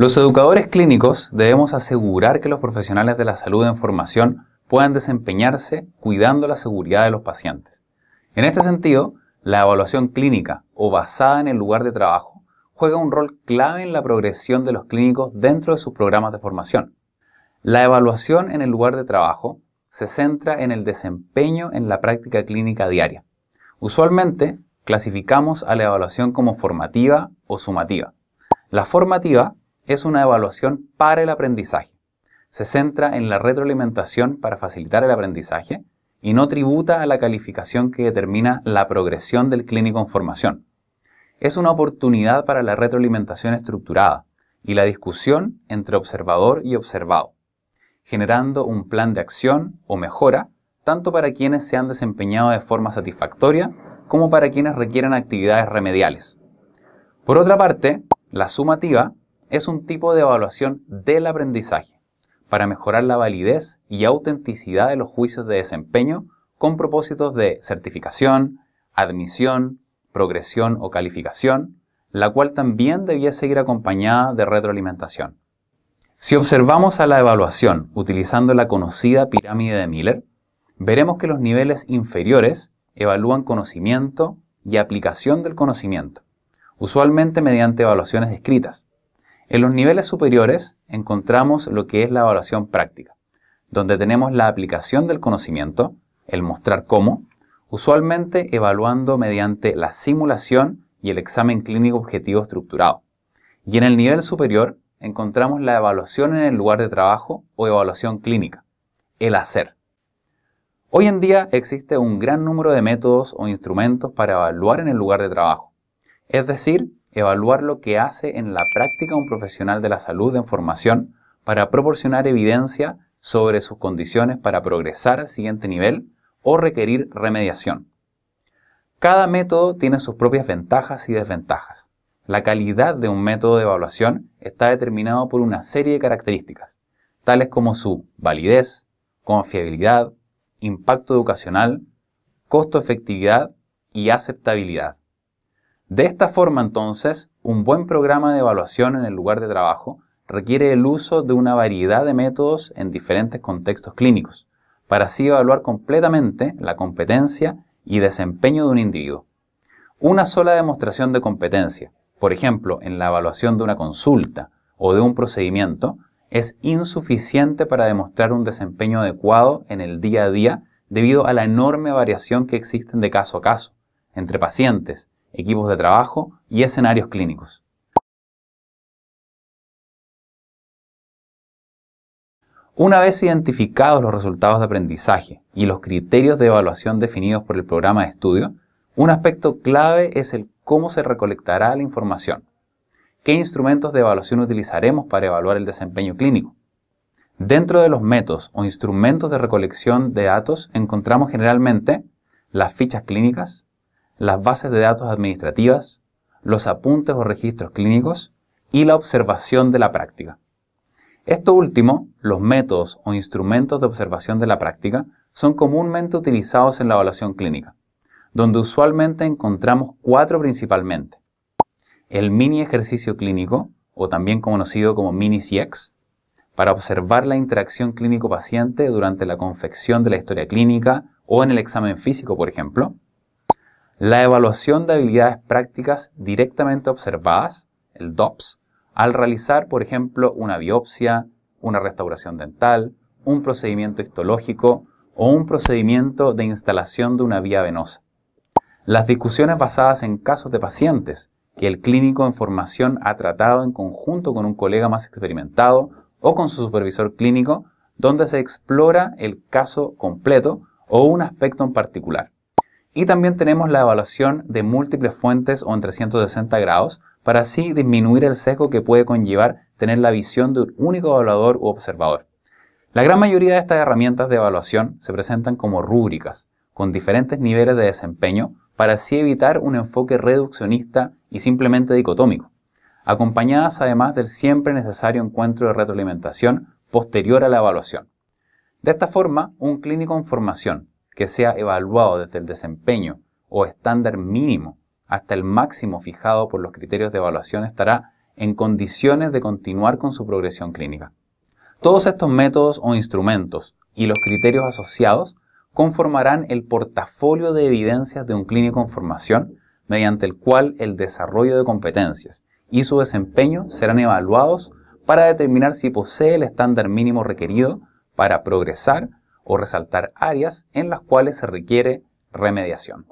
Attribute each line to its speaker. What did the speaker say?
Speaker 1: Los educadores clínicos debemos asegurar que los profesionales de la salud en formación puedan desempeñarse cuidando la seguridad de los pacientes. En este sentido, la evaluación clínica o basada en el lugar de trabajo juega un rol clave en la progresión de los clínicos dentro de sus programas de formación. La evaluación en el lugar de trabajo se centra en el desempeño en la práctica clínica diaria. Usualmente clasificamos a la evaluación como formativa o sumativa. La formativa es una evaluación para el aprendizaje. Se centra en la retroalimentación para facilitar el aprendizaje y no tributa a la calificación que determina la progresión del clínico en formación. Es una oportunidad para la retroalimentación estructurada y la discusión entre observador y observado, generando un plan de acción o mejora tanto para quienes se han desempeñado de forma satisfactoria como para quienes requieren actividades remediales. Por otra parte, la sumativa es un tipo de evaluación del aprendizaje para mejorar la validez y autenticidad de los juicios de desempeño con propósitos de certificación, admisión, progresión o calificación, la cual también debía seguir acompañada de retroalimentación. Si observamos a la evaluación utilizando la conocida pirámide de Miller, veremos que los niveles inferiores evalúan conocimiento y aplicación del conocimiento, usualmente mediante evaluaciones escritas, en los niveles superiores encontramos lo que es la evaluación práctica, donde tenemos la aplicación del conocimiento, el mostrar cómo, usualmente evaluando mediante la simulación y el examen clínico objetivo estructurado. Y en el nivel superior encontramos la evaluación en el lugar de trabajo o evaluación clínica, el hacer. Hoy en día existe un gran número de métodos o instrumentos para evaluar en el lugar de trabajo, es decir, evaluar lo que hace en la práctica un profesional de la salud en formación para proporcionar evidencia sobre sus condiciones para progresar al siguiente nivel o requerir remediación. Cada método tiene sus propias ventajas y desventajas. La calidad de un método de evaluación está determinado por una serie de características, tales como su validez, confiabilidad, impacto educacional, costo efectividad y aceptabilidad. De esta forma, entonces, un buen programa de evaluación en el lugar de trabajo requiere el uso de una variedad de métodos en diferentes contextos clínicos, para así evaluar completamente la competencia y desempeño de un individuo. Una sola demostración de competencia, por ejemplo, en la evaluación de una consulta o de un procedimiento, es insuficiente para demostrar un desempeño adecuado en el día a día debido a la enorme variación que existen de caso a caso, entre pacientes, equipos de trabajo y escenarios clínicos. Una vez identificados los resultados de aprendizaje y los criterios de evaluación definidos por el programa de estudio, un aspecto clave es el cómo se recolectará la información. ¿Qué instrumentos de evaluación utilizaremos para evaluar el desempeño clínico? Dentro de los métodos o instrumentos de recolección de datos encontramos generalmente las fichas clínicas, las bases de datos administrativas, los apuntes o registros clínicos y la observación de la práctica. Esto último, los métodos o instrumentos de observación de la práctica, son comúnmente utilizados en la evaluación clínica, donde usualmente encontramos cuatro principalmente. El mini ejercicio clínico, o también conocido como mini CX, para observar la interacción clínico-paciente durante la confección de la historia clínica o en el examen físico, por ejemplo la evaluación de habilidades prácticas directamente observadas, el DOPS, al realizar, por ejemplo, una biopsia, una restauración dental, un procedimiento histológico o un procedimiento de instalación de una vía venosa. Las discusiones basadas en casos de pacientes que el clínico en formación ha tratado en conjunto con un colega más experimentado o con su supervisor clínico, donde se explora el caso completo o un aspecto en particular. Y también tenemos la evaluación de múltiples fuentes o en 360 grados para así disminuir el sesgo que puede conllevar tener la visión de un único evaluador u observador. La gran mayoría de estas herramientas de evaluación se presentan como rúbricas, con diferentes niveles de desempeño, para así evitar un enfoque reduccionista y simplemente dicotómico, acompañadas además del siempre necesario encuentro de retroalimentación posterior a la evaluación. De esta forma, un clínico en formación que sea evaluado desde el desempeño o estándar mínimo hasta el máximo fijado por los criterios de evaluación estará en condiciones de continuar con su progresión clínica. Todos estos métodos o instrumentos y los criterios asociados conformarán el portafolio de evidencias de un clínico en formación mediante el cual el desarrollo de competencias y su desempeño serán evaluados para determinar si posee el estándar mínimo requerido para progresar o resaltar áreas en las cuales se requiere remediación.